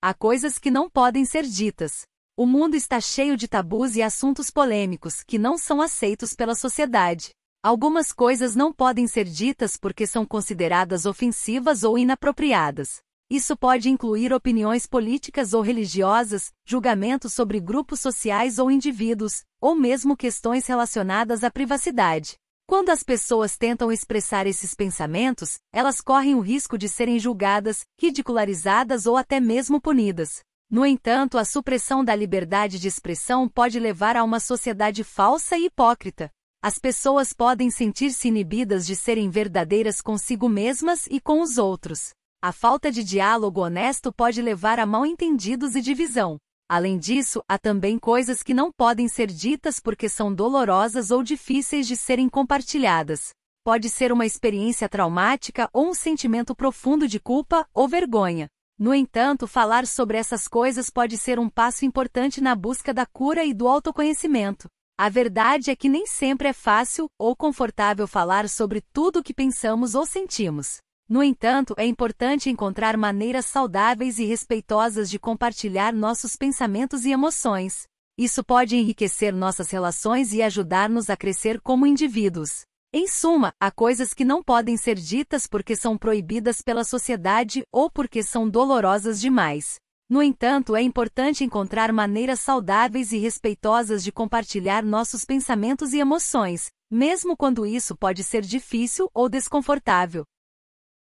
Há coisas que não podem ser ditas. O mundo está cheio de tabus e assuntos polêmicos que não são aceitos pela sociedade. Algumas coisas não podem ser ditas porque são consideradas ofensivas ou inapropriadas. Isso pode incluir opiniões políticas ou religiosas, julgamentos sobre grupos sociais ou indivíduos, ou mesmo questões relacionadas à privacidade. Quando as pessoas tentam expressar esses pensamentos, elas correm o risco de serem julgadas, ridicularizadas ou até mesmo punidas. No entanto, a supressão da liberdade de expressão pode levar a uma sociedade falsa e hipócrita. As pessoas podem sentir-se inibidas de serem verdadeiras consigo mesmas e com os outros. A falta de diálogo honesto pode levar a mal-entendidos e divisão. Além disso, há também coisas que não podem ser ditas porque são dolorosas ou difíceis de serem compartilhadas. Pode ser uma experiência traumática ou um sentimento profundo de culpa ou vergonha. No entanto, falar sobre essas coisas pode ser um passo importante na busca da cura e do autoconhecimento. A verdade é que nem sempre é fácil ou confortável falar sobre tudo o que pensamos ou sentimos. No entanto, é importante encontrar maneiras saudáveis e respeitosas de compartilhar nossos pensamentos e emoções. Isso pode enriquecer nossas relações e ajudar-nos a crescer como indivíduos. Em suma, há coisas que não podem ser ditas porque são proibidas pela sociedade ou porque são dolorosas demais. No entanto, é importante encontrar maneiras saudáveis e respeitosas de compartilhar nossos pensamentos e emoções, mesmo quando isso pode ser difícil ou desconfortável.